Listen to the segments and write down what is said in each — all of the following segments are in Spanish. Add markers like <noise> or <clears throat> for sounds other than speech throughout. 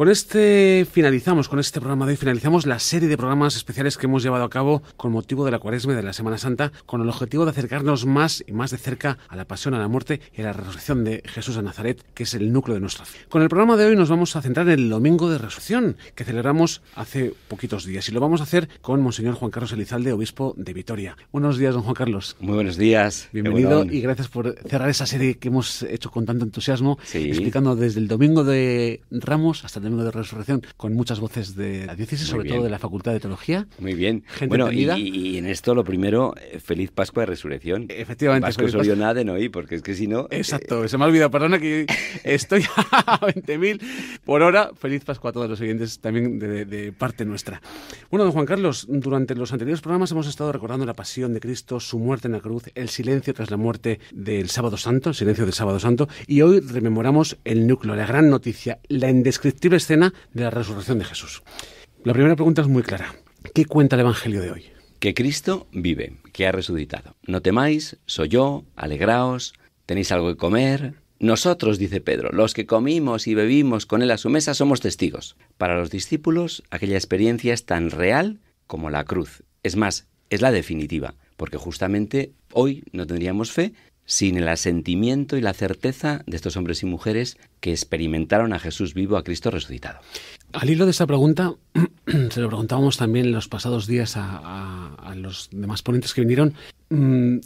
Con este finalizamos, con este programa de hoy finalizamos la serie de programas especiales que hemos llevado a cabo con motivo de la cuaresma de la Semana Santa, con el objetivo de acercarnos más y más de cerca a la pasión, a la muerte y a la resurrección de Jesús de Nazaret, que es el núcleo de nuestra fe. Con el programa de hoy nos vamos a centrar en el Domingo de Resurrección, que celebramos hace poquitos días, y lo vamos a hacer con Monseñor Juan Carlos Elizalde, obispo de Vitoria. Buenos días, don Juan Carlos. Muy buenos días. Bienvenido y gracias por cerrar esa serie que hemos hecho con tanto entusiasmo, explicando desde el Domingo de Ramos hasta el de Resurrección, con muchas voces de la diócesis, sobre todo de la Facultad de Teología. Muy bien. bueno, y, en esto lo primero, eh, feliz Pascua de Resurrección. Efectivamente. no soy olvidó nada porque es que si no... Eh, Exacto, se me ha olvidado, perdona que <laughs> estoy a 20.000 por hora. Feliz Pascua a todos los oyentes también de, parte nuestra. Bueno, don Juan Carlos, durante los anteriores programas hemos estado recordando la pasión de Cristo, su muerte en la cruz, el silencio tras la muerte del sábado santo, el silencio del sábado santo, y hoy rememoramos el núcleo, la gran noticia, la indescriptible escena de la resurrección de Jesús. La primera pregunta es muy clara. ¿Qué cuenta el Evangelio de hoy? Que Cristo vive, que ha resucitado. No temáis, soy yo, alegraos, tenéis algo que comer. Nosotros, dice Pedro, los que comimos y bebimos con él a su mesa somos testigos. Para los discípulos, aquella experiencia es tan real como la cruz. Es más, es la definitiva, porque justamente hoy no tendríamos fe sin el asentimiento y la certeza de estos hombres y mujeres que experimentaron a Jesús vivo, a Cristo resucitado. Al hilo de esta pregunta, <clears throat> se lo preguntábamos también los pasados días a, los demás ponentes que vinieron. Mm,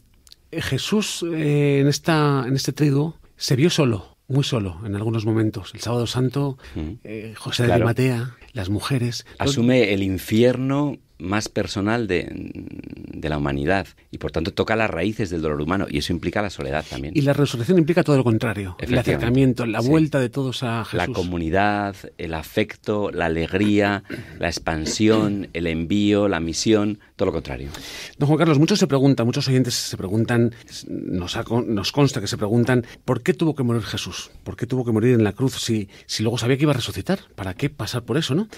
Jesús eh, en, esta, en este trigo se vio solo, muy solo en algunos momentos. El sábado santo, mm. eh, José de Matea, las mujeres. Asume el infierno más personal de, la humanidad y por tanto toca las raíces del dolor humano y eso implica la soledad también. Y la resurrección implica todo lo contrario, el acercamiento, la vuelta de todos a Jesús. La comunidad, el afecto, la alegría, la expansión, el envío, la misión, todo lo contrario. Don Juan Carlos, muchos se preguntan, muchos oyentes se preguntan, nos, consta que se preguntan, ¿por qué tuvo que morir Jesús? ¿Por qué tuvo que morir en la cruz si, si luego sabía que iba a resucitar? ¿Para qué pasar por eso, no?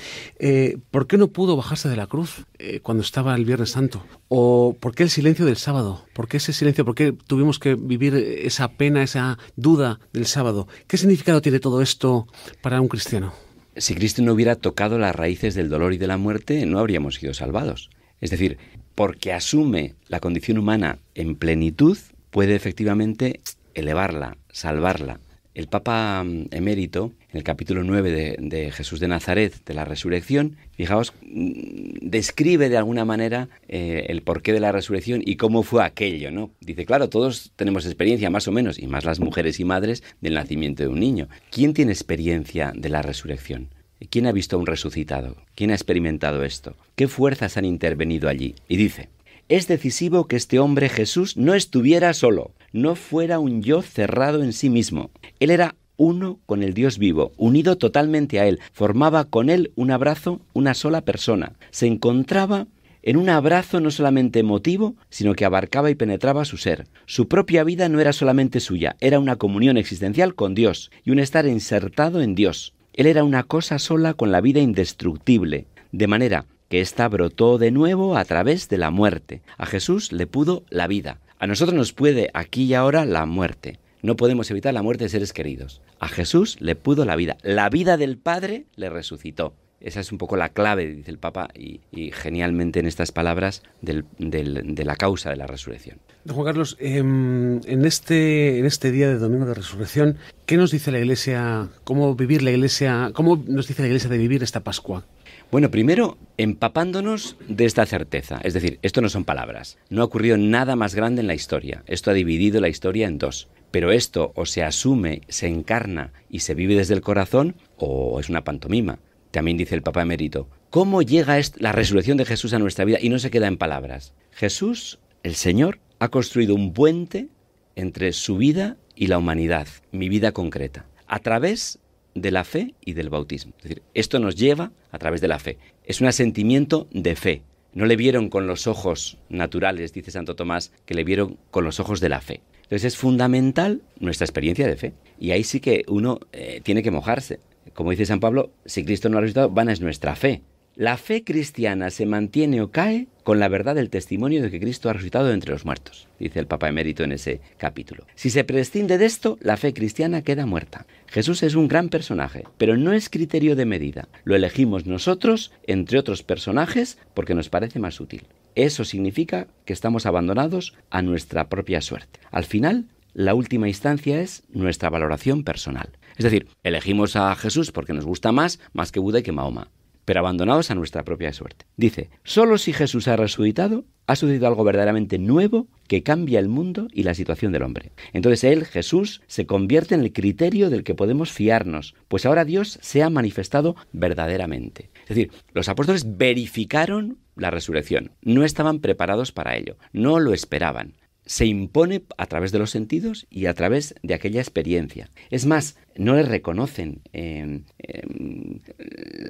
Eh, ¿Por qué no pudo bajarse de la cruz eh, cuando estaba el Viernes Santo? ¿O por qué el silencio del sábado? ¿Por qué ese silencio? ¿Por qué tuvimos que vivir esa pena, esa duda del sábado? ¿Qué significado tiene todo esto para un cristiano? Si Cristo no hubiera tocado las raíces del dolor y de la muerte, no habríamos sido salvados. Es decir, porque asume la condición humana en plenitud, puede efectivamente elevarla, salvarla, el Papa mm, emérito, en el capítulo 9 de, Jesús de Nazaret, de la resurrección, fijaos, mm, describe de alguna manera eh, el porqué de la resurrección y cómo fue aquello, ¿no? Dice, claro, todos tenemos experiencia, más o menos, y más las mujeres y madres, del nacimiento de un niño. ¿Quién tiene experiencia de la resurrección? ¿Quién ha visto a un resucitado? ¿Quién ha experimentado esto? ¿Qué fuerzas han intervenido allí? Y dice, es decisivo que este hombre Jesús no estuviera solo, no fuera un yo cerrado en sí mismo. Él era uno con el Dios vivo, unido totalmente a Él, formaba con Él un abrazo, una sola persona. Se encontraba en un abrazo no solamente emotivo, sino que abarcaba y penetraba su ser. Su propia vida no era solamente suya, era una comunión existencial con Dios y un estar insertado en Dios. Él era una cosa sola con la vida indestructible. De manera que ésta brotó de nuevo a través de la muerte. A Jesús le pudo la vida. A nosotros nos puede aquí y ahora la muerte. No podemos evitar la muerte de seres queridos. A Jesús le pudo la vida. La vida del Padre le resucitó. Esa es un poco la clave, dice el Papa, y, genialmente en estas palabras de la causa de la resurrección. Don Juan Carlos, em, en este, en este día de Domingo de Resurrección, ¿qué nos dice la Iglesia? ¿Cómo vivir la Iglesia? ¿Cómo nos dice la Iglesia de vivir esta Pascua? Bueno, primero empapándonos de esta certeza. Es decir, esto no son palabras. No ha ocurrido nada más grande en la historia. Esto ha dividido la historia en dos. Pero esto o se asume, se encarna y se vive desde el corazón o es una pantomima. También dice el Papa Emérito, ¿cómo llega la resurrección de Jesús a nuestra vida y no se queda en palabras? Jesús, el Señor, ha construido un puente entre su vida y la humanidad, mi vida concreta, a través de la fe y del bautismo. Es decir, esto nos lleva a través de la fe. Es un asentimiento de fe. No le vieron con los ojos naturales, dice Santo Tomás, que le vieron con los ojos de la fe. Entonces es fundamental nuestra experiencia de fe. Y ahí sí que uno eh, tiene que mojarse. Como dice San Pablo, si Cristo no ha resucitado, a es nuestra fe. La fe cristiana se mantiene o cae con la verdad del testimonio de que Cristo ha resucitado entre los muertos, dice el Papa Emérito en ese capítulo. Si se prescinde de esto, la fe cristiana queda muerta. Jesús es un gran personaje, pero no es criterio de medida. Lo elegimos nosotros, entre otros personajes, porque nos parece más útil. Eso significa que estamos abandonados a nuestra propia suerte. Al final, la última instancia es nuestra valoración personal. Es decir, elegimos a Jesús porque nos gusta más, más que Buda y que Mahoma pero abandonados a nuestra propia suerte. Dice, solo si Jesús ha resucitado, ha sucedido algo verdaderamente nuevo que cambia el mundo y la situación del hombre. Entonces Él, Jesús, se convierte en el criterio del que podemos fiarnos, pues ahora Dios se ha manifestado verdaderamente. Es decir, los apóstoles verificaron la resurrección, no estaban preparados para ello, no lo esperaban se impone a través de los sentidos y a través de aquella experiencia. Es más, no le reconocen, em, em,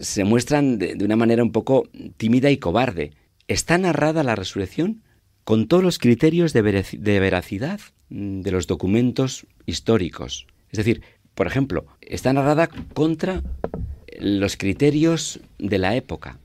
se muestran de, una manera un poco tímida y cobarde. Está narrada la resurrección con todos los criterios de, veracidad mm, de los documentos históricos. Es decir, por ejemplo, está narrada contra los criterios de la época.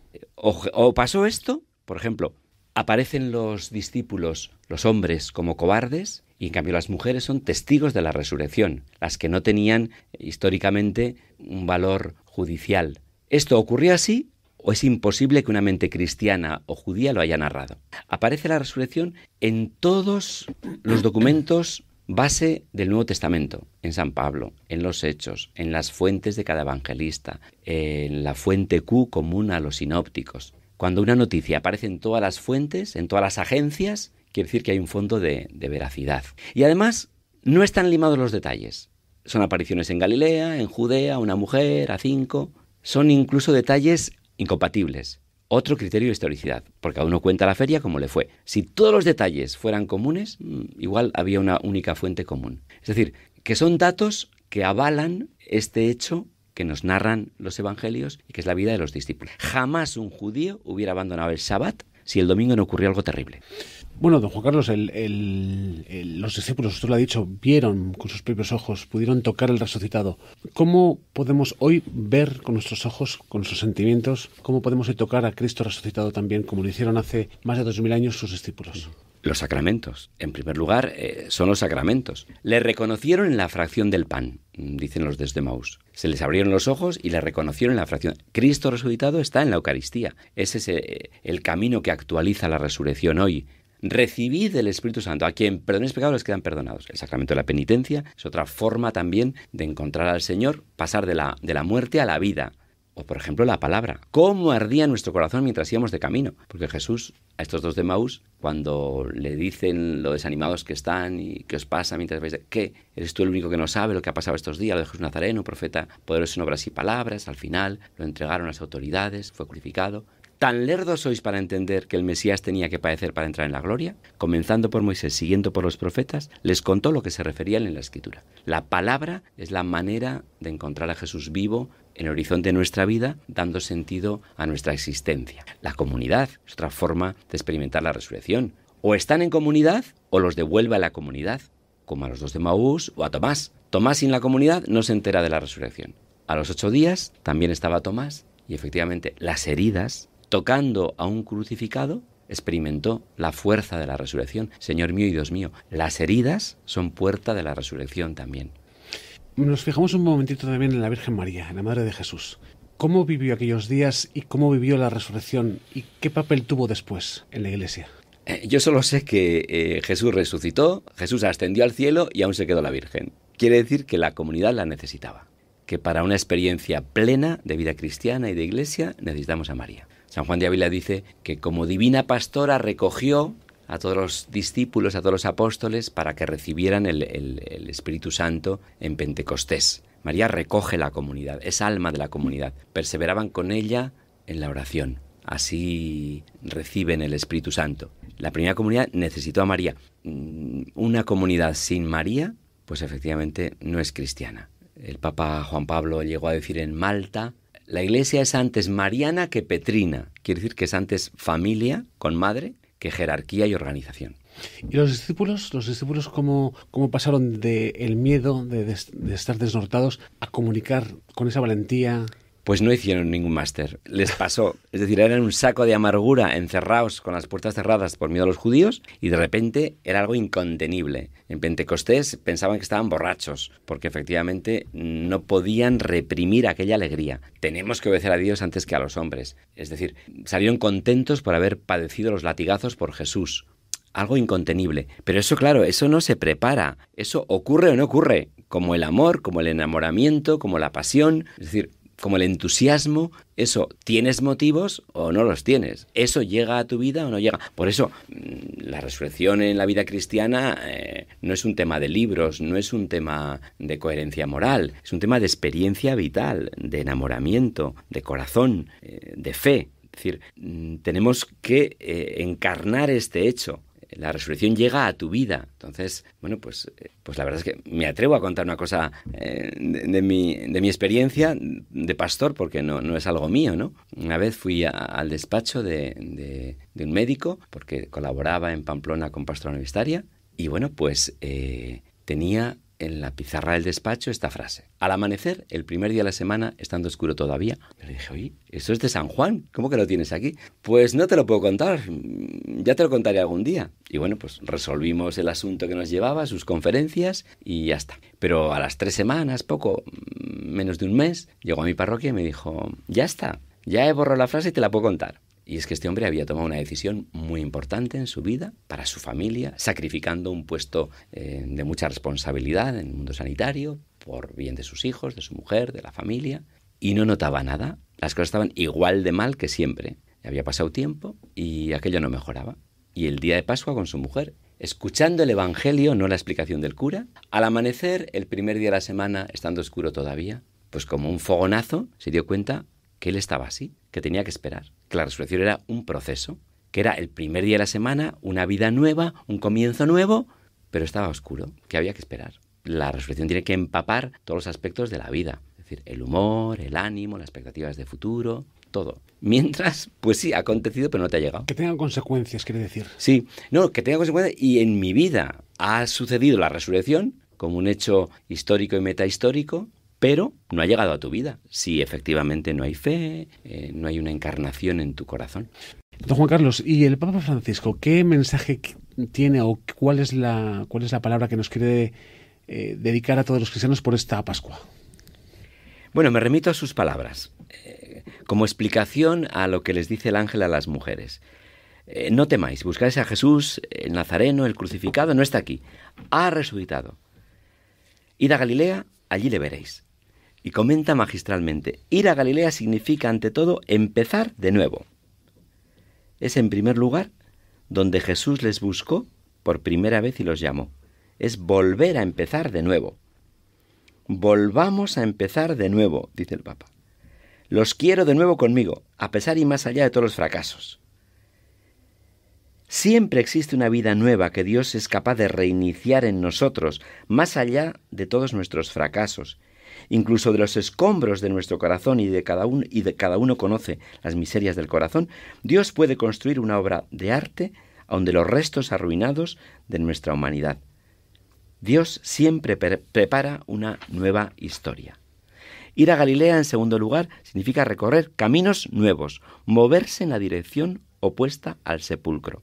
o pasó esto, por ejemplo, aparecen los discípulos, los hombres, como cobardes y en cambio las mujeres son testigos de la resurrección, las que no tenían históricamente un valor judicial. ¿Esto ocurrió así o es imposible que una mente cristiana o judía lo haya narrado? Aparece la resurrección en todos los documentos base del Nuevo Testamento, en San Pablo, en los Hechos, en las fuentes de cada evangelista, en la fuente Q común a los sinópticos. Cuando una noticia aparece en todas las fuentes, en todas las agencias, quiere decir que hay un fondo de, veracidad. Y además, no están limados los detalles. Son apariciones en Galilea, en Judea, una mujer, a cinco. Son incluso detalles incompatibles. Otro criterio de historicidad, porque a uno cuenta la feria como le fue. Si todos los detalles fueran comunes, mm, igual había una única fuente común. Es decir, que son datos que avalan este hecho que nos narran los evangelios y que es la vida de los discípulos. Jamás un judío hubiera abandonado el Sabbat si el domingo no ocurrió algo terrible. Bueno, don Juan Carlos, los discípulos, usted lo ha dicho, vieron con sus propios ojos, pudieron tocar el resucitado. ¿Cómo podemos hoy ver con nuestros ojos, con nuestros sentimientos, cómo podemos hoy tocar a Cristo resucitado también, como lo hicieron hace más de dos mil años sus discípulos? Los sacramentos. En primer lugar, eh, son los sacramentos. Le reconocieron en la fracción del pan, mm, dicen los de Se les abrieron los ojos y le reconocieron en la fracción. Cristo resucitado está en la Eucaristía. Ese es eh, el camino que actualiza la resurrección hoy. Recibid el Espíritu Santo. A quien perdonéis pecados les quedan perdonados. El sacramento de la penitencia es otra forma también de encontrar al Señor, pasar de la, de la muerte a la vida, o, por ejemplo, la palabra. ¿Cómo ardía nuestro corazón mientras íbamos de camino? Porque Jesús, a estos dos de Maús, cuando le dicen lo desanimados que están y qué os pasa mientras vais ¿Qué? ¿Eres tú el único que no sabe lo que ha pasado estos días? Lo de Jesús Nazareno, profeta poderoso en obras y palabras. Al final lo entregaron a las autoridades, fue crucificado, ¿Tan lerdos sois para entender que el Mesías tenía que padecer para entrar en la gloria? Comenzando por Moisés, siguiendo por los profetas, les contó lo que se referían en la Escritura. La palabra es la manera de encontrar a Jesús vivo en el horizonte de nuestra vida, dando sentido a nuestra existencia. La comunidad es otra forma de experimentar la resurrección. O están en comunidad o los devuelve a la comunidad, como a los dos de Maús o a Tomás. Tomás sin la comunidad no se entera de la resurrección. A los ocho días también estaba Tomás y efectivamente las heridas tocando a un crucificado, experimentó la fuerza de la resurrección. Señor mío y Dios mío, las heridas son puerta de la resurrección también. Nos fijamos un momentito también en la Virgen María, en la Madre de Jesús. ¿Cómo vivió aquellos días y cómo vivió la resurrección y qué papel tuvo después en la iglesia? Eh, yo solo sé que eh, Jesús resucitó, Jesús ascendió al cielo y aún se quedó la Virgen. Quiere decir que la comunidad la necesitaba, que para una experiencia plena de vida cristiana y de iglesia necesitamos a María. San Juan de Ávila dice que como divina pastora recogió a todos los discípulos, a todos los apóstoles, para que recibieran el, el Espíritu Santo en Pentecostés. María recoge la comunidad, es alma de la comunidad. Perseveraban con ella en la oración. Así reciben el Espíritu Santo. La primera comunidad necesitó a María. Mm, una comunidad sin María, pues efectivamente no es cristiana. El Papa Juan Pablo llegó a decir en Malta la iglesia es antes mariana que petrina, quiere decir que es antes familia con madre que jerarquía y organización. ¿Y los discípulos? ¿Los discípulos cómo, pasaron del miedo de, de, estar desnortados a comunicar con esa valentía? pues no hicieron ningún máster. Les pasó. Es decir, eran un saco de amargura encerrados con las puertas cerradas por miedo a los judíos y de repente era algo incontenible. En Pentecostés pensaban que estaban borrachos porque efectivamente no podían reprimir aquella alegría. Tenemos que obedecer a Dios antes que a los hombres. Es decir, salieron contentos por haber padecido los latigazos por Jesús. Algo incontenible. Pero eso, claro, eso no se prepara. Eso ocurre o no ocurre. Como el amor, como el enamoramiento, como la pasión. Es decir, como el entusiasmo, eso, ¿tienes motivos o no los tienes? ¿Eso llega a tu vida o no llega? Por eso, mm, la resurrección en la vida cristiana eh, no es un tema de libros, no es un tema de coherencia moral, es un tema de experiencia vital, de enamoramiento, de corazón, eh, de fe. Es decir, mm, tenemos que eh, encarnar este hecho la resurrección llega a tu vida. Entonces, bueno, pues, eh, pues la verdad es que me atrevo a contar una cosa eh, de, mi, experiencia de pastor, porque no, es algo mío, ¿no? Una vez fui al despacho de, un médico, porque colaboraba en Pamplona con Pastora Universitaria, y bueno, pues eh, tenía en la pizarra del despacho esta frase. Al amanecer, el primer día de la semana, estando oscuro todavía, le dije, oye, ¿eso es de San Juan? ¿Cómo que lo tienes aquí? Pues no te lo puedo contar, ya te lo contaré algún día. Y bueno, pues resolvimos el asunto que nos llevaba, sus conferencias y ya está. Pero a las tres semanas, poco, menos de un mes, llegó a mi parroquia y me dijo, ya está, ya he borrado la frase y te la puedo contar. Y es que este hombre había tomado una decisión muy importante en su vida, para su familia, sacrificando un puesto eh, de mucha responsabilidad en el mundo sanitario, por bien de sus hijos, de su mujer, de la familia, y no notaba nada. Las cosas estaban igual de mal que siempre. Había pasado tiempo y aquello no mejoraba. Y el día de Pascua con su mujer, escuchando el Evangelio, no la explicación del cura, al amanecer, el primer día de la semana, estando oscuro todavía, pues como un fogonazo, se dio cuenta que él estaba así, que tenía que esperar la resurrección era un proceso, que era el primer día de la semana, una vida nueva, un comienzo nuevo, pero estaba oscuro, que había que esperar. La resurrección tiene que empapar todos los aspectos de la vida, es decir, el humor, el ánimo, las expectativas de futuro, todo. Mientras, pues sí, ha acontecido, pero no te ha llegado. Que tengan consecuencias, quiere decir. Sí, no, que tenga consecuencias. Y en mi vida ha sucedido la resurrección como un hecho histórico y metahistórico, pero no ha llegado a tu vida si efectivamente no hay fe, eh, no hay una encarnación en tu corazón. Don Juan Carlos, ¿y el Papa Francisco qué mensaje tiene o cuál es la, cuál es la palabra que nos quiere eh, dedicar a todos los cristianos por esta Pascua? Bueno, me remito a sus palabras, eh, como explicación a lo que les dice el ángel a las mujeres. no temáis, buscáis a Jesús, el Nazareno, el crucificado, no está aquí, ha resucitado. Id a Galilea, allí le veréis. Y comenta magistralmente, ir a Galilea significa ante todo empezar de nuevo. Es en primer lugar donde Jesús les buscó por primera vez y los llamó. Es volver a empezar de nuevo. Volvamos a empezar de nuevo, dice el Papa. Los quiero de nuevo conmigo, a pesar y más allá de todos los fracasos. Siempre existe una vida nueva que Dios es capaz de reiniciar en nosotros, más allá de todos nuestros fracasos incluso de los escombros de nuestro corazón y de cada uno, y de cada uno conoce las miserias del corazón, Dios puede construir una obra de arte aun de los restos arruinados de nuestra humanidad. Dios siempre prepara una nueva historia. Ir a Galilea, en segundo lugar, significa recorrer caminos nuevos, moverse en la dirección opuesta al sepulcro.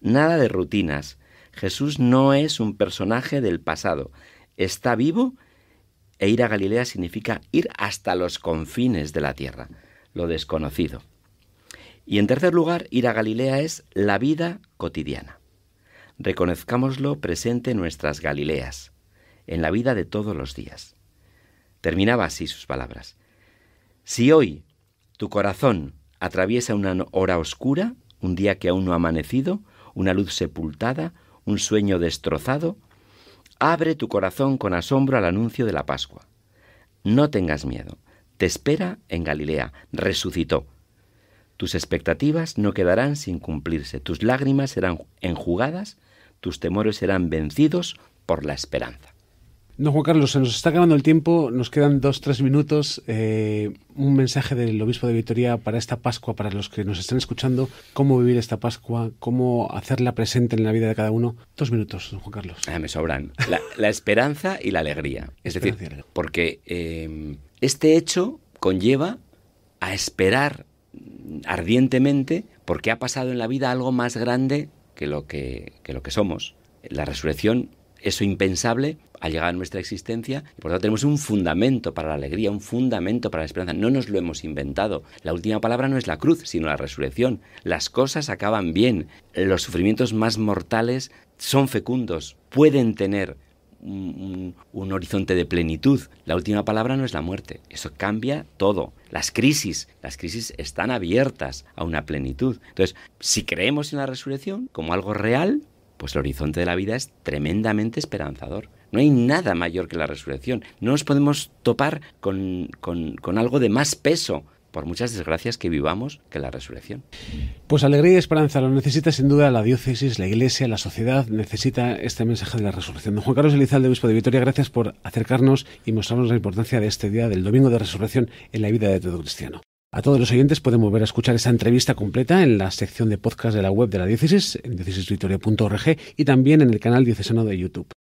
Nada de rutinas. Jesús no es un personaje del pasado. Está vivo e ir a Galilea significa ir hasta los confines de la tierra, lo desconocido. Y en tercer lugar, ir a Galilea es la vida cotidiana. Reconozcámoslo presente en nuestras Galileas, en la vida de todos los días. Terminaba así sus palabras. Si hoy tu corazón atraviesa una hora oscura, un día que aún no ha amanecido, una luz sepultada, un sueño destrozado, Abre tu corazón con asombro al anuncio de la Pascua. No tengas miedo. Te espera en Galilea. Resucitó. Tus expectativas no quedarán sin cumplirse. Tus lágrimas serán enjugadas. Tus temores serán vencidos por la esperanza. No, Juan Carlos, se nos está acabando el tiempo, nos quedan dos, tres minutos. Eh, un mensaje del obispo de Vitoria para esta Pascua, para los que nos están escuchando, cómo vivir esta Pascua, cómo hacerla presente en la vida de cada uno. Dos minutos, don Juan Carlos. Ah, me sobran. La, esperanza y la alegría. Es decir, porque eh, este hecho conlleva a esperar ardientemente porque ha pasado en la vida algo más grande que lo que, que, lo que somos. La resurrección eso impensable ha llegado a nuestra existencia y por lo tanto tenemos un fundamento para la alegría, un fundamento para la esperanza. No nos lo hemos inventado. La última palabra no es la cruz, sino la resurrección. Las cosas acaban bien. Los sufrimientos más mortales son fecundos, pueden tener un, horizonte de plenitud. La última palabra no es la muerte. Eso cambia todo. Las crisis, las crisis están abiertas a una plenitud. Entonces, si creemos en la resurrección como algo real, pues el horizonte de la vida es tremendamente esperanzador. No hay nada mayor que la resurrección. No nos podemos topar con, algo de más peso por muchas desgracias que vivamos que la resurrección. Pues alegría y esperanza lo necesita sin duda la diócesis, la iglesia, la sociedad, necesita este mensaje de la resurrección. Don Juan Carlos Elizalde, obispo de Vitoria, gracias por acercarnos y mostrarnos la importancia de este día del Domingo de Resurrección en la vida de todo cristiano. A todos los oyentes pueden volver a escuchar esta entrevista completa en la sección de podcast de la web de la diócesis, en diócesisvictoria.org y también en el canal diocesano de YouTube.